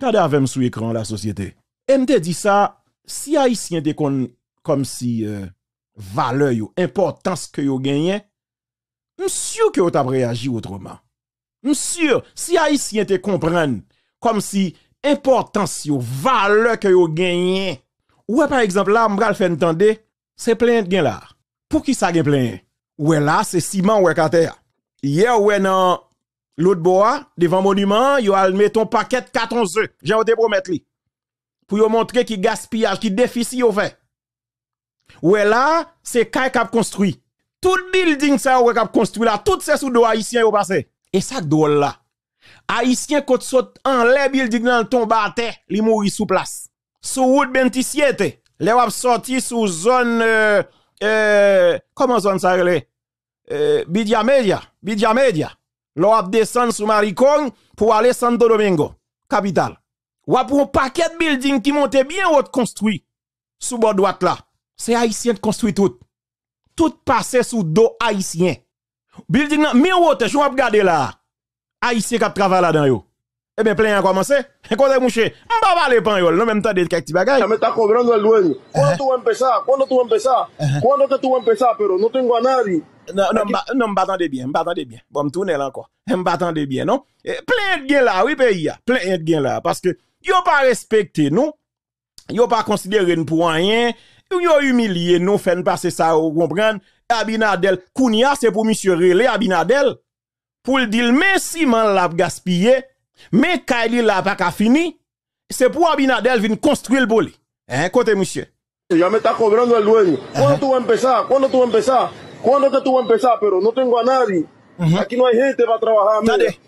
T'as de même sous l'écran la société. Et m'te dit ça, si Aïtien te connaît comme si euh, valeur ou importance que yo gagne, monsieur que yo t'a réagi autrement. sûr. si Aïtien te comprendre comme si importance valeur que yo gagne, ou par exemple là, le fait entendre, c'est plein de gens là. Pour qui ça gagne plein? Ou là, c'est ciment ou là. Hier ou non l'autre bois, devant monument, yo al met ton paquet 14 œufs. J'ai te promettre li. Pour yo montrer qui gaspillage, qui déficit yo fait. Ouais là, c'est qui kap construit. Tout building ça ou kap construit là, tout c'est sous do haïtien yo passé. Et ça drôle là. Haïtien kote saute en les building nan tombe à terre, li mouri sous place. Sous route 27, les wap sorti sous zone euh, euh comment zone ça s'appelle Euh, Bidia Media, Bidia Media l'on descend sous sur Maricon pour aller Santo Domingo, capitale. Ou pour un paquet de buildings qui montaient bien haut construit sous bord droite là. C'est haïtien qui construit tout. Tout passé sous dos haïtien. Building nan, mais haute, je regarder là. Haïtien qui travaille là-dedans yo. Eh bien, plein a commencé. Et eh, quand vous mouché, m'pa parler pan yo, même temps de quelques bagages. Me está cobrando el dueño. dit vas commencer? Quand ¿Cuándo vas vas commencer Pero no tengo non, non, okay. non, m'battendez bien, m'battendez bien. Bon, m'tourner là encore. M'battendez bien, non? Et eh, plein de gains là, oui, pays, ah. plein de gains là. Parce que, yo pas respecté nous, yo pas considéré nous pour rien, yo humilié nous, fait passer ça, vous comprenez? Abinadel, Kounia, c'est pour monsieur Relé Abinadel. Pour le dire, mais si man l'a gaspillé, mais Kylie l'a pas fini, c'est pour Abinadel venir construire le bolé. Hein, côté monsieur. Ya me está cobrando el dueño. ¿Cuándo tú vas a empezar? ¿Cuándo tú vas a empezar? ¿Cuándo que tú a empezar? Pero no tengo a nadie. Aquí no hay gente para trabajar. Dale.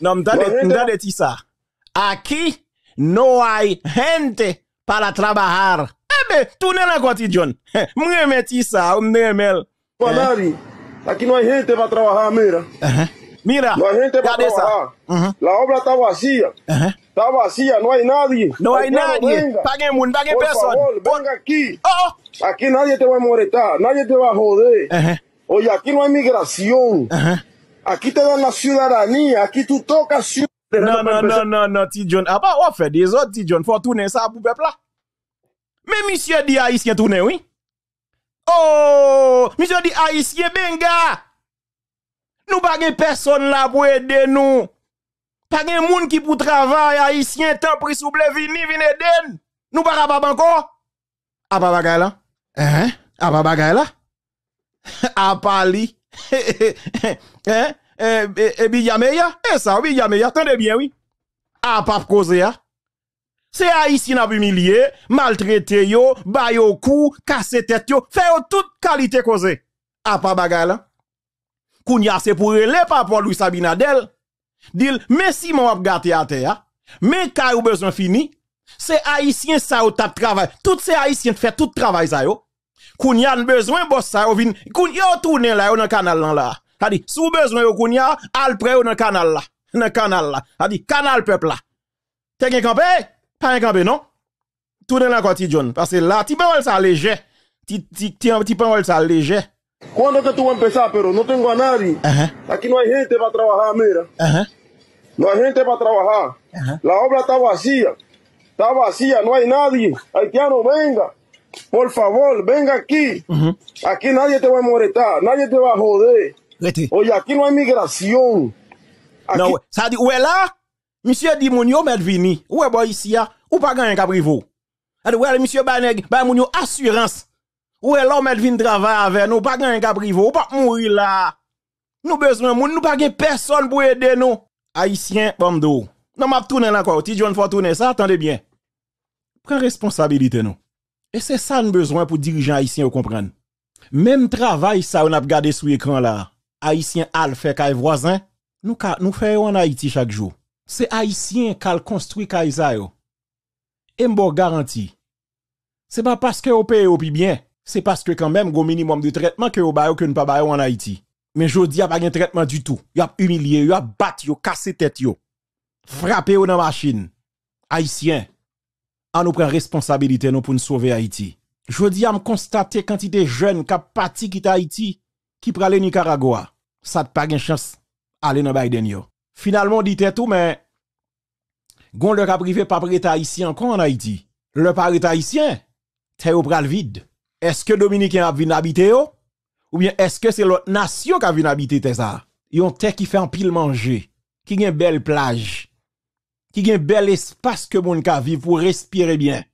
No, dale, no dale, tiza. Aquí no hay gente para trabajar. Eh, tú no la cuatillón. Mreme tiza, un No a eh. nadie. Aquí no hay gente para trabajar, mira. Mira, la gente va a trabajar. Uh -huh. La obra está vacía. Uh uhum. -huh. Está vacía, no hay nadie. No hay é nadie. Paguen mundo, paguen personas. venga aquí. Oh. oh. Aquí nadie te va a molestar, nadie te va a joder. Uh uhum. -huh. Oye, aquí no hay migración. Uhum. Aquí te dan la ciudadanía, aquí tú tocas ciudadanía. não, não, não, não. non, ti John. A pa wap fe de zot, ti John. Fwa toune sa pou pepla. Me misye di Haitien toune, oui? Oh, misye di Haitien benga. nous pas personne là pour aider nous. Pas de monde qui pour travail haïtien tant pris sous vini vini aider. Nous pas capable encore. à ah, pas bagay là. Hein? A ah, pas bagay là. he ah, pali. Hein? Et eh, eh, eh, Biyameya, et ça, Biyameya, attendez bien, oui. A pas koze ya! Hein. C'est haïtien a humilié, maltraité yo, bayo kou, cassé tête yo, fait toute qualité koze. A pas bagay là. Kounia, c'est pour pas papa Louis Sabinadel. Dil, mais si mon ap à terre, mais quand ou besoin fini, c'est haïtien ça ou travail. Tout ces haïtiens fait tout travail ça yo. besoin boss ça yo vin. Kounia tourne là yo canal là. Ça dit, besoin yo Kounia, al près ou canal là. Dans canal là. Ça canal peuple là. T'es un campé? Pas un campé non? Tourne la côté Parce que là, ti parole ça léger. Ti, ti, ça léger. ¿Cuándo é que tu vai começar? Pero não tenho a nadie. Ajá. Aquí no hay gente para trabalhar, mira. Ajá. No hay gente para trabajar. Ajá. La obra está vazia, Está vazia. Não há nadie. Haitiano, venga. Por favor, venga aquí. Uhum. Aqui nadie te vai moretar, nadie te vai joder. Rete. Oye, aqui não há migração. Aqui... Não, ça dit, ouais monsieur Dimonio mon yo met vini. Ouais boy ici, ou pas gagner caprivo. Alors ouais, monsieur ba nèg, ba mon assurance. Ou est l'homme vient travailler avec nous, pas gagne caprivo, ou pas mourir là. Nous besoin de nous pas personne pour aider nous. Haïtien, Nous Non, m'a tourné encore. Ti John faut tourner ça, attendez bien. Prends responsabilité nous. Et c'est ça nous besoin pour Haïtien, vous comprenez Même travail ça on a regardé sous écran là. Haïtien al fait kay voisin, nous nous faisons en Haïti chaque jour. C'est haïtien qui construit kay ça yo. Et garantis Ce C'est pas parce que au pays au bien c'est parce que quand même, il y a un minimum de traitement que vous avez que pas en Haïti. Mais je dis, il n'y a pas de traitement du tout. Il a humilié, il a battu, il a cassé tête, il frappé dans la machine. Haïtien, on nous prend responsabilité pour nous sauver Haïti. Je dis, à constater quantité de jeunes qui parti quitter Haïti, qui prennent le Nicaragua. Ça n'a pas de chance d'aller dans Biden. Yo. Finalement, dit tout, mais, gon le privé pas prêt haïtien encore en Haïti. Le pas haïtien, t'es au pral vide est-ce que Dominicain a vu habiter Ou bien est-ce que c'est l'autre nation qui a vu habiter ça? Yon terre qui fait un pile manger, qui a une belle plage, qui a un bel espace que mon ka vivre pour respirer bien.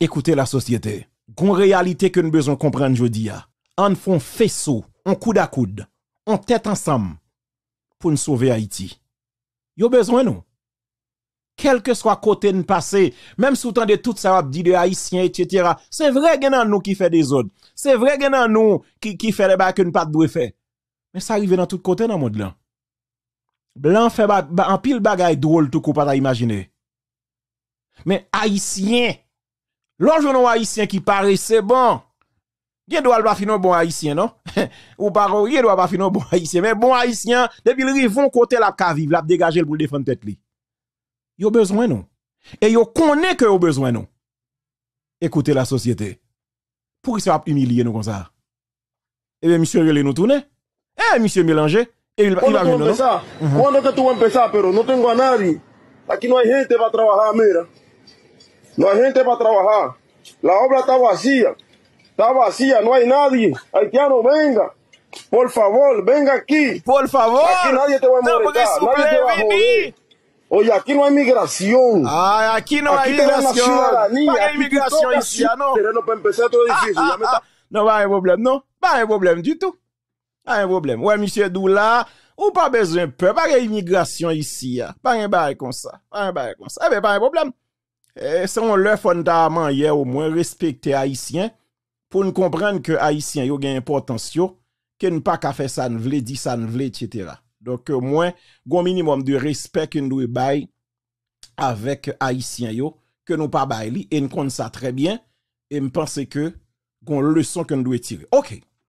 Écoutez la société. Gon réalité que nous besoin comprendre aujourd'hui. On font faisceau, on coude à coude, on tête ensemble pour nous sauver Haïti. Yo besoin nous quel que soit côté de passé, même sous temps de tout ça, dit des haïtiens, etc. C'est vrai qu'il y a nous qui fait des autres. C'est vrai qu'il y a nous qui, qui fait des bagues ne nous pas de faire. Mais ça arrive dans tout côté dans le monde là. Blanc fait ba, en pile bagay drôle tout coup pas imaginer. Mais haïtien, l'on non haïtien qui paraissait bon. Il doit pas finir bon haïtien non ou pas il doit pas finir bon haïtien mais bon haïtien depuis le rivon côté la dégagé vivre l'a dégager pour défendre tête Yo besoin nous. Et yo connaît que yo besoin nous. Écoutez la société. Pour ça soient humilier nous comme ça? Et eh bien, monsieur, Relé nous tourner. Eh, monsieur Mélanger. Et il, il va venir. Cuando que tú vas empezar, pero no tengo a nadie. Aquí no hay gente para trabajar, mira. No hay gente para trabajar. La obra está vacía. Está vacía, no hay nadie. Haitiano, venga. Por favor, venga aquí. Por favor. Aquí nadie te va a molestar. No, nadie te va a joder. Oye, aquí no hay migración. Ah, aquí no aquí hay migración. Ciudadanía. Para aquí inmigración tú ici, ah, no. Terreno para empezar tu edificio. Non, pas un problème, non. Pas un problème du tout. Pas un problème. Ouais, monsieur Doula, ou pas besoin de peur. Pas immigration ici. Ah. Pas un bail comme ça. Pas un bail comme ça. Eh bien, pas un problème. Eh, c'est un leur fondamental hier au moins respecter haïtien pour nous comprendre que il y a une importance, que nous pas qu'à faire ça, nous voulons dire ça, nous voulons, etc. Donc, au euh, moins, un minimum de respect que doit avoir avec Haïtiens, que nous pas et nous connaissons ça très bien, et je pense que, une leçon que nous tirer. OK.